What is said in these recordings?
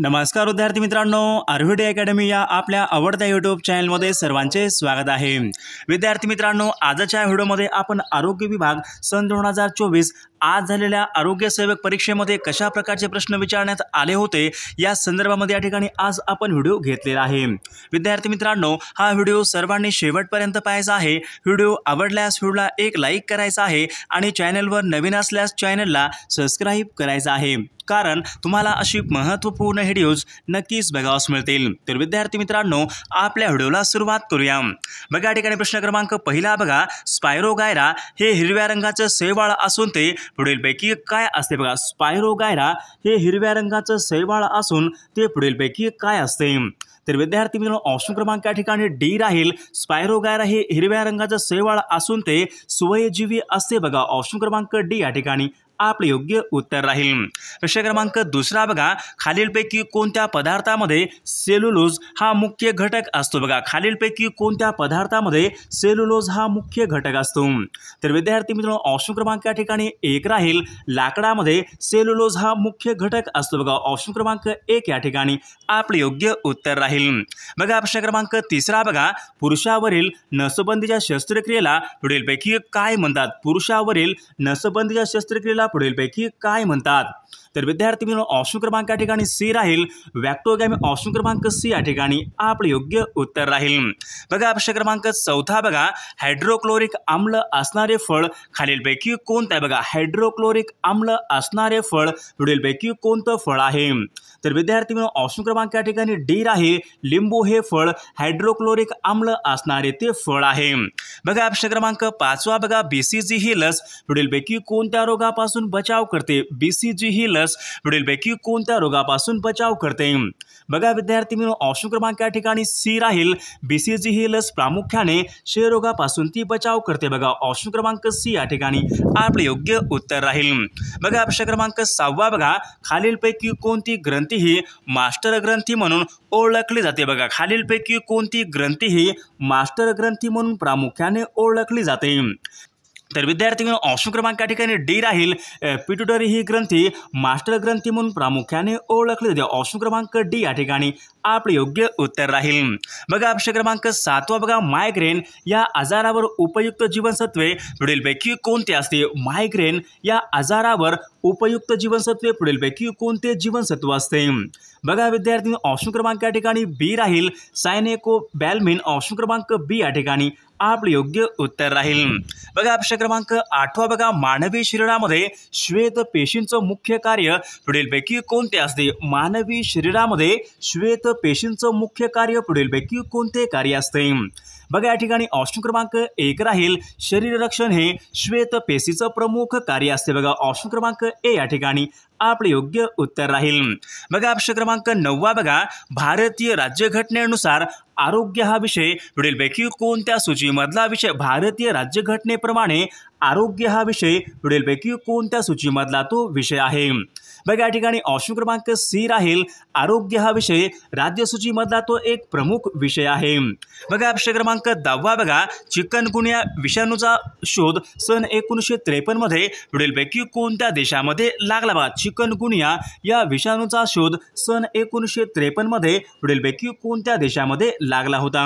नमस्कार विद्यार्थी मित्रांनो आरव्हीडी अकॅडमी या आपल्या आवडत्या यूट्यूब चॅनलमध्ये सर्वांचे स्वागत आहे विद्यार्थी मित्रांनो आजच्या व्हिडिओमध्ये आपण आरोग्य विभाग सन दोन हजार चोवीस आज झालेल्या आरोग्यसेवक परीक्षेमध्ये कशा प्रकारचे प्रश्न विचारण्यात आले होते या संदर्भामध्ये या ठिकाणी आज आपण व्हिडिओ घेतलेला आहे विद्यार्थी मित्रांनो हा व्हिडिओ सर्वांनी शेवटपर्यंत पाहायचा आहे व्हिडिओ आवडल्यास व्हिडिओला एक लाईक करायचा आहे आणि चॅनलवर नवीन असल्यास चॅनलला सबस्क्राईब करायचा आहे कारण तुम्हाला अशी महत्त्वपूर्ण व्हिडिओज नक्कीच बघावस मिळतील तर विद्यार्थी मित्रांनो आपल्या व्हिडिओला सुरुवात करूया बघा ठिकाणी प्रश्न क्रमांक पहिला बघा स्पायरोगायरा हे हिरव्या रंगाचं सेवाळ असून ते पुढीलपैकी काय असते बघा स्पायरोगायरा हे हिरव्या रंगाचं सैवाळ असून ते पुढीलपैकी काय असते तर विद्यार्थी मित्रांनो ऑप्शन क्रमांक या ठिकाणी डी राहील स्पायरोगायरा हे हिरव्या रंगाचं सैवाळ असून ते स्वयजीवी असते बघा ऑप्शन क्रमांक डी या ठिकाणी आपलं योग्य उत्तर राहील प्रश्न क्रमांक दुसरा बघा खालीलपैकी कोणत्या पदार्थामध्ये सेल्युलोज हा मुख्य घटक असतो बघा खालीलपैकी कोणत्या पदार्थामध्ये सेल्युलोज हा मुख्य घटक असतो तर विद्यार्थी मित्रांनो ऑप्शन क्रमांक या ठिकाणी एक राहील लाकडामध्ये सेल्युलोज हा मुख्य घटक असतो बघा ऑप्शन क्रमांक एक या ठिकाणी आपलं योग्य उत्तर राहील बघा प्रश्न क्रमांक तिसरा बघा पुरुषावरील नसबंदीच्या शस्त्रक्रियेला पुढीलपैकी काय म्हणतात पुरुषावरील नसबंदीच्या शस्त्रक्रियेला पैकी काय म्हणतात तर विद्यार्थी मिळून ऑप्शन क्रमांक या ठिकाणी सी राहील वॅक्टोगॅमी ऑप्शन क्रमांक सी या ठिकाणी आपलं योग्य उत्तर राहील बघा प्रश्न क्रमांक चौथा बघा हायड्रोक्लोरिक आम्ल असणारे फळ खालीलपैकी कोणतं आहे बघा हायड्रोक्लोरिक आम्ल असणारे फळ पुढीलपैकी कोणतं फळ आहे तर विद्यार्थी मिळून ऑप्शन क्रमांक या ठिकाणी डी राहील लिंबू हे फळ हायड्रोक्लोरिक आम्ल असणारे ते फळ आहे बघा प्रश्न क्रमांक पाचवा बघा बीसीजी ही लस पुढीलपैकी कोणत्या रोगापासून बचाव करते बीसीजी ही लस लस पैकी कोणत्या रोगापासून बचाव करते बघा विद्यार्थी मिळून ऑप्शन क्रमांक या ठिकाणी सी राहील बीसीजी ही लस प्रामुख्याने क्षयरोगापासून ती बचाव करते बघा ऑप्शन क्रमांक सी या ठिकाणी आपले योग्य उत्तर राहील बघा प्रश्न क्रमांक सहावा बघा खालीलपैकी कोणती ग्रंथी ही मास्टर ग्रंथी म्हणून ओळखली जाते बघा खालीलपैकी कोणती ग्रंथी ही मास्टर ग्रंथी म्हणून प्रामुख्याने ओळखली जाते तर विद्यार्थी ऑप्शन क्रमांक ठिकाणी डी राहील पिट्युटरी ही ग्रंथी मास्टर ग्रंथी म्हणून प्रामुख्याने ओळखली जाते ऑप्शन क्रमांक डी या ठिकाणी आपले योग्य उत्तर राहील बघा ऑप्शन क्रमांक सातवा बघा मायग्रेन या आजारावर उपयुक्त जीवनसत्वे पुढीलपैकी कोणते असते मायग्रेन या आजारावर उपयुक्त जीवनसत्वे पुढीलपैकी कोणते जीवनसत्व असते बघा विद्यार्थी ऑप्शन क्रमांक या ठिकाणी बी राहील सायनेको बॅलमिन ऑप्शन क्रमांक बी या ठिकाणी आपले योग्य उत्तर राहील बघा प्रश्न क्रमांक आठवा बघा मानवी शरीरामध्ये श्वेत पेशींचं मुख्य कार्य पुढीलपैकी कोणते असते मानवी शरीरामध्ये श्वेत पेशींचं मुख्य कार्य पुढीलपैकी कोणते कार्य असते बघा या ठिकाणी ऑप्शन क्रमांक एक राहील शरीर रक्षण हे श्वेत पेशीचं प्रमुख कार्य असते बघा ऑप्शन क्रमांक ए या ठिकाणी आपले योग्य उत्तर राहील बघा ऑप्शन क्रमांक नववा बघा भारतीय राज्यघटनेनुसार आरोग्य हा विषय पुढीलपैकी कोणत्या सूचीमधला विषय भारतीय राज्यघटनेप्रमाणे आरोग्य हा विषय पुढीलपैकी कोणत्या सूचीमधला तो विषय आहे बघा या ठिकाणी ऑप्शन क्रमांक सी राहील आरोग्य हा विषय राज्यसूचीमधला तो एक प्रमुख विषय आहे बघा ऑप्शन क्रमांक दहावा बघा चिकनगुनिया विषाणूचा शोध सन एकोणीसशे त्रेपन्नमध्ये पुढीलपैकी कोणत्या देशामध्ये लागला बा चिकनगुनिया या विषाणूचा शोध सन एकोणीसशे त्रेपन्नमध्ये पुढीलपैकी कोणत्या देशामध्ये लागला होता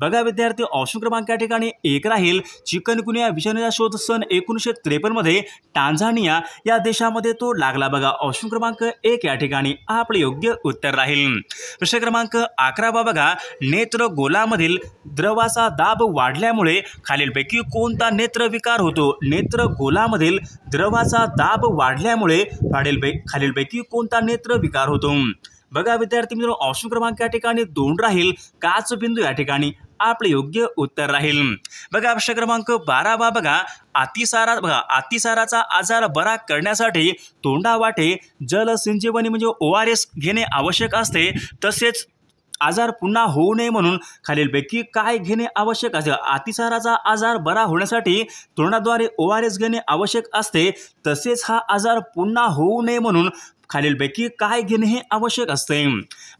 बघा विद्यार्थी ऑप्शन क्रमांक या ठिकाणी एक राहील चिकनकुनिया विषाणूचा शोध सन एकोणीसशे त्रेपन्नमध्ये टांझानिया या देशामध्ये तो लागला बघा ऑप्शन क्रमांक एक या ठिकाणी आपले योग्य उत्तर राहील प्रश्न क्रमांक अकरावा बघा नेत्र गोलामधील द्रवाचा दाब वाढल्यामुळे खालीलपैकी कोणता नेत्र विकार होतो नेत्र गोलामधील द्रवाचा दाब वाढल्यामुळे खालीलपैकी खालीलपैकी कोणता विकार होतो बघा विद्यार्थी मित्रांनो ऑप्शन क्रमांक या ठिकाणी दोन राहील काच बिंदू या ठिकाणी आपले योग्य उत्तर राहील बघा प्रश्न क्रमांक बारा बा बघा अतिसारा बघा अतिसाराचा आजार बरा करण्यासाठी तोंडावाटे जलसंजीवनी म्हणजे ओ आर एस घेणे आवश्यक असते तसेच आजार पुन्हा होऊ नये म्हणून खालीलपैकी काय घेणे आवश्यक असते अतिसाराचा आजार बरा होण्यासाठी तोंडाद्वारे ओ आर एस घेणे आवश्यक असते तसेच हा आजार पुन्हा होऊ नये म्हणून खालीलपैकी काय घेणे हे आवश्यक असते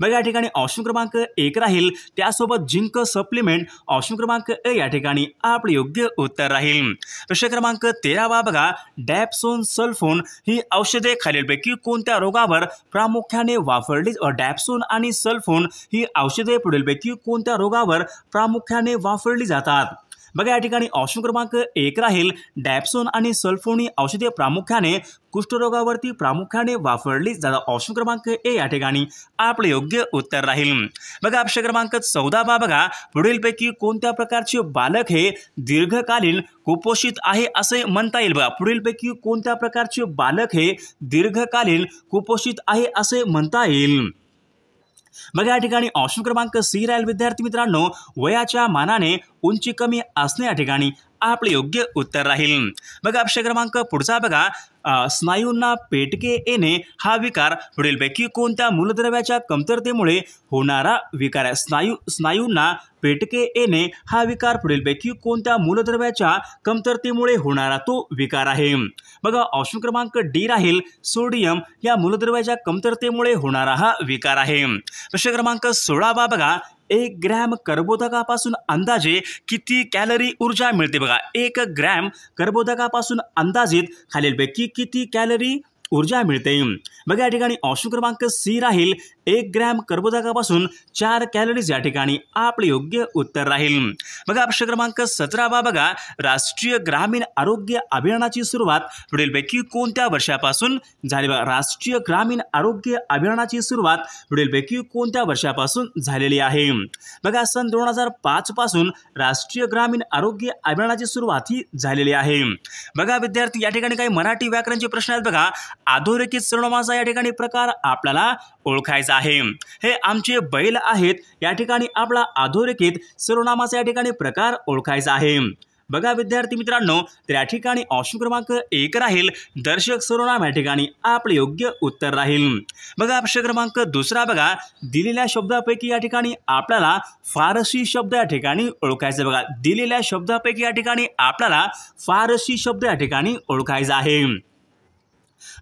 बघा या ठिकाणी ऑप्शन क्रमांक एक राहील त्यासोबत जिंक सप्लिमेंट ऑप्शन क्रमांक ए या ठिकाणी आपले योग्य उत्तर राहील प्रश्न क्रमांक तेरावा बघा डॅपसोन सल्फोन ही औषधे खालीलपैकी कोणत्या रोगावर प्रामुख्याने वापरली डॅपसोन आणि सल्फोन ही औषधे पुढीलपैकी कोणत्या रोगावर प्रामुख्याने वापरली जातात बघा या ठिकाणी ऑप्शन क्रमांक एक राहील डॅप्सोन आणि सल्फोनी औषधे प्रामुख्याने कुष्ठरोगावरती प्रामुख्याने वापरली जातात ऑप्शन क्रमांक ए या ठिकाणी आपले योग्य उत्तर राहील बघा ऑप्शन क्रमांक चौदा बा बघा पुढीलपैकी कोणत्या प्रकारचे बालक हे दीर्घकालीन कुपोषित आहे असे म्हणता येईल बघा पुढीलपैकी कोणत्या प्रकारचे बालक हे दीर्घकालीन कुपोषित आहे असे म्हणता येईल मग या ठिकाणी ऑप्शन क्रमांक सी राहील विद्यार्थी मित्रांनो वयाच्या मानाने उंची कमी असणे या ठिकाणी आपले योग्य उत्तर राहील बघा अक्षय क्रमांक पुढचा बघा स्नायूंना पेटके येणे हा विकार पुढीलपैकी कोणत्या मूलद्रव्याच्या कमतरतेमुळे होणारा विकार आहे स्नायू स्नायूंना पेटके येणे हा विकार पुढीलपैकी कोणत्या मूलद्रव्याच्या कमतरतेमुळे होणारा तो विकार आहे बघा ऑप्शन क्रमांक डी राहील सोडियम या मूलद्रव्याच्या कमतरतेमुळे होणारा हा विकार आहे प्रश्न क्रमांक सोळावा बघा एक ग्रॅम कर्बोदकापासून अंदाजे किती कॅलरी ऊर्जा मिळते बघा एक ग्रॅम कर्बोदकापासून अंदाजित खालीलपैकी किती कॅलरी ऊर्जा मिळते बघा या ठिकाणी ऑप्शन क्रमांक सी राहील एक ग्रॅम कर्बोदकापासून चार कॅलरीज या ठिकाणी आपले योग्य उत्तर राहील बघा प्रश्न क्रमांक सतरा बा बघा राष्ट्रीय ग्रामीण आरोग्य अभियानाची सुरुवात पुढीलपैकी कोणत्या वर्षापासून झाली राष्ट्रीय ग्रामीण आरोग्य अभियानाची सुरुवात पैकी कोणत्या वर्षापासून झालेली आहे बघा सन दोन पासून राष्ट्रीय ग्रामीण आरोग्य अभियानाची सुरुवात ही झालेली आहे बघा विद्यार्थी या ठिकाणी काही मराठी व्याकरणचे प्रश्न आहेत बघा अधोरेखित श्रवणमाचा या ठिकाणी प्रकार आपल्याला ओळखायचा आहे हे आमचे बैल आहेत या ठिकाणी आपला अधोरेखित सर्वनामाचा या ठिकाणी प्रकार ओळखायचा आहे बघा विद्यार्थी मित्रांनो तर या ठिकाणी ऑप्शन क्रमांक एक राहील दर्शक सरोनाम या ठिकाणी आपले योग्य उत्तर राहील बघा ऑप्शन क्रमांक दुसरा बघा दिलेल्या शब्दापैकी या ठिकाणी आपल्याला फारसी शब्द या ठिकाणी ओळखायचा बघा दिलेल्या शब्दापैकी या ठिकाणी आपल्याला फारसी शब्द या ठिकाणी ओळखायचा आहे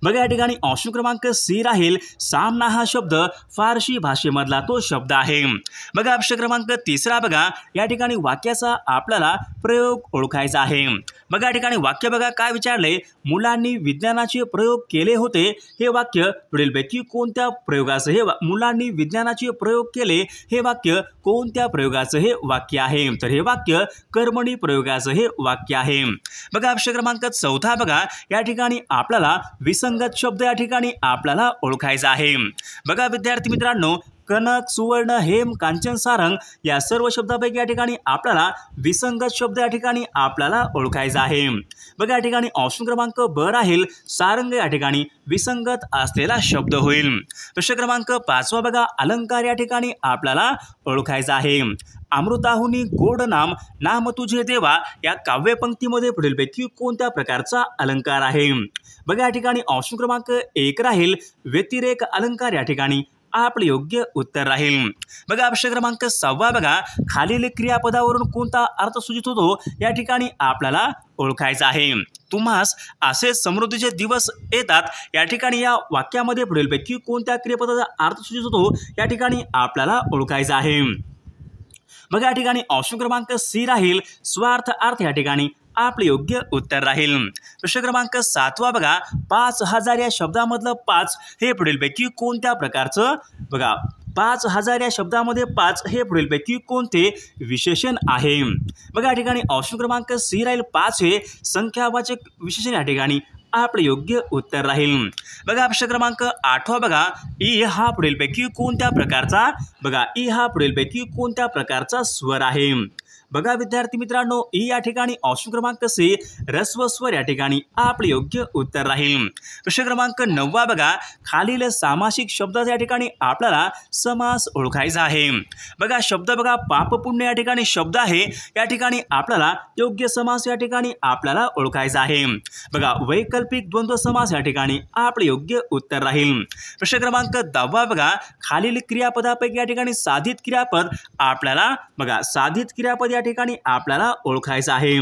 बघा या ठिकाणी ऑप्शन क्रमांक सी राहील सामना हा शब्द फारशी भाषेमधला तो शब्द आहे बघा ऑप्शन क्रमांक तिसरा बघा या ठिकाणी वाक्याचा आपल्याला प्रयोग ओळखायचा आहे बघा या ठिकाणी वाक्य बघा काय विचारले मुलांनी विज्ञानाचे प्रयोग केले होते हे वाक्य पैकी कोणत्या प्रयोगाचं हे मुलांनी विज्ञानाचे प्रयोग केले हे वाक्य कोणत्या प्रयोगाचं हे वाक्य आहे तर हे वाक्य कर्मणी प्रयोगाचं हे वाक्य आहे बघा ऑप्शन क्रमांक चौथा बघा या ठिकाणी आपल्याला विसंगत शब्द या ठिकाणी आपल्याला ओळखायचा आहे बघा विद्यार्थी मित्रांनो कनक सुवर्ण हेम कांचन सारंग या सर्व शब्दापैकी या ठिकाणी आपल्याला विसंगत शब्द या ठिकाणी आपल्याला ओळखायचा आहे बघा या ठिकाणी ऑप्शन क्रमांक ब राहील सारंग या ठिकाणी विसंगत असलेला शब्द होईल प्रश्न क्रमांक पाचवा बघा अलंकार या ठिकाणी आपल्याला ओळखायचा आहे अमृताहुनी गोड नाम नाम तुझे देवा या काव्यपंक्तीमध्ये पुढीलपैकी कोणत्या प्रकारचा अलंकार आहे बघा या ठिकाणी ऑप्शन क्रमांक एक राहील व्यतिरेक अलंकार या ठिकाणी आपलं योग्य उत्तर राहील बघा अपक्ष क्रमांक सहावा बघा खालील क्रियापदावरून कोणता अर्थ सूचित होतो या ठिकाणी आपल्याला ओळखायचा आहे तुम्हास असे समृद्धीचे दिवस येतात या ठिकाणी या वाक्यामध्ये पुढीलपैकी कोणत्या क्रियापदाचा अर्थ सूचित होतो या ठिकाणी आपल्याला ओळखायचा आहे बघा या ठिकाणी ऑप्शन क्रमांक सी राहील स्वार्थ अर्थ या ठिकाणी आपलं योग्य उत्तर राहील प्रश्न क्रमांक सातवा बघा पाच हजार या शब्दामधलं पाच हे पुढीलपैकी कोणत्या प्रकारचं बघा पाच हजार या शब्दामध्ये पाच हे पुढीलपैकी कोणते विशेषण आहे बघा या ठिकाणी ऑप्शन क्रमांक सी राहील पाच हे संख्यावाचक विशेषण या ठिकाणी आपले योग्य उत्तर राहील बघा प्रश्न क्रमांक आठवा बघा ई हा पुढीलपैकी कोणत्या प्रकारचा बघा ई हा पुढीलपैकी कोणत्या प्रकारचा स्वर आहे बघा विद्यार्थी मित्रांनो ई या ठिकाणी ऑप्शन क्रमांक से रस्व स्वर या ठिकाणी आपले योग्य उत्तर राहील प्रश्न क्रमांक नववा बघा खालील सामासिक शब्द या ठिकाणी आपल्याला समास ओळखायचा आहे बघा शब्द बघा पाप पुण्य या ठिकाणी शब्द आहे या ठिकाणी आपल्याला योग्य समास या ठिकाणी आपल्याला ओळखायचा आहे बघा वैकल्पिक द्वंद्व समास या ठिकाणी आपले योग्य उत्तर राहील प्रश्न क्रमांक दहावा बघा खालील क्रियापदापैकी या ठिकाणी साधित क्रियापद आपल्याला बघा साधित क्रियापद या ठिकाणी आपल्याला ओळखायचं आहे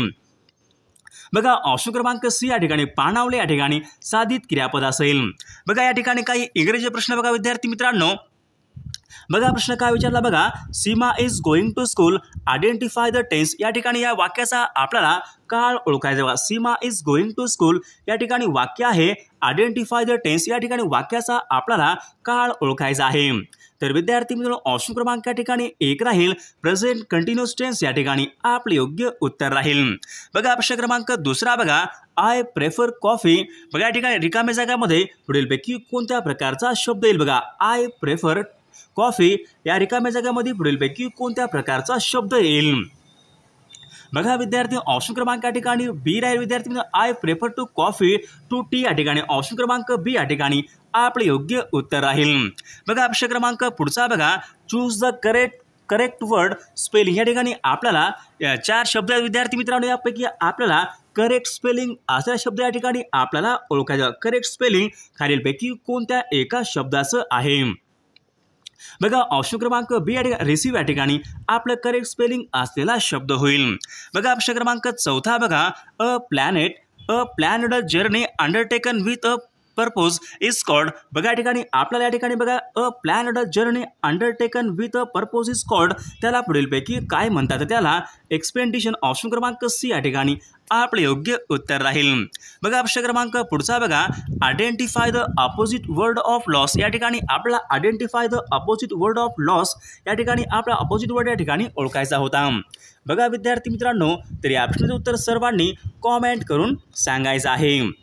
बघा ऑप्शन क्रमांक सी या ठिकाणी पाणावले या ठिकाणी साधित क्रियापद असेल बघा या ठिकाणी काही इंग्रजी प्रश्न बघा विद्यार्थी मित्रांनो बघा प्रश्न काय विचारला बघा Seema is going to school identify the tense या ठिकाणी या वाक्याचा आपल्याला काळ ओळखायचा बघा Seema is going to school या ठिकाणी वाक्य आहे आयडेंटिफाय द टेन्स या ठिकाणी वाक्याचा आपल्याला काळ ओळखायचा आहे तर विद्यार्थी मित्रांनो ऑप्शन क्रमांक या ठिकाणी एक राहील प्रेझेंट कंटिन्युअस टेन्स या ठिकाणी आपले योग्य उत्तर राहील बघा ऑप्शन क्रमांक दुसरा बघा आय प्रेफर कॉफी बघा या ठिकाणी रिकाम्या जागामध्ये पुढीलपैकी कोणत्या प्रकारचा शब्द येईल बघा आय प्रेफर कॉफी या रिकाम्या जागामध्ये पुढीलपैकी कोणत्या प्रकारचा शब्द येईल बघा विद्यार्थी ऑप्शन क्रमांक या ठिकाणी बी राहील विद्यार्थी I prefer to coffee to tea या ठिकाणी ऑप्शन क्रमांक बी या ठिकाणी आपले योग्य उत्तर राहील बघा अक्षर क्रमांक पुढचा बघा choose the correct correct word spelling या ठिकाणी आपल्याला चार शब्द विद्यार्थी मित्रांनो यापैकी आपल्याला करेक्ट स्पेलिंग असा शब्द या ठिकाणी आपल्याला ओळखायचा करेक्ट स्पेलिंग खालीलपैकी कोणत्या एका शब्दाचं आहे बघा ऑप्शन क्रमांक बी या ठिकाणी रिसीव्ह या ठिकाणी आपलं करेक्ट स्पेलिंग असलेला शब्द होईल बघा ऑप्शन क्रमांक चौथा बघा a planet a planned journey undertaken with a purpose is called बघा या ठिकाणी आपल्याला या ठिकाणी बघा a planned journey undertaken with a purpose is called त्याला पुढीलपैकी काय म्हणतात त्याला एक्सपेंडिशन ऑप्शन क्रमांक सी या ठिकाणी आपले योग्य उत्तर राहील बघा ऑप्शन क्रमांक पुढचा बघा identify the opposite word of loss या ठिकाणी आपला identify the opposite word of loss या ठिकाणी आपला अपोजिट वर्ड या ठिकाणी ओळखायचा होता बघा विद्यार्थी मित्रांनो तरी या उत्तर सर्वांनी कॉमेंट करून सांगायचं आहे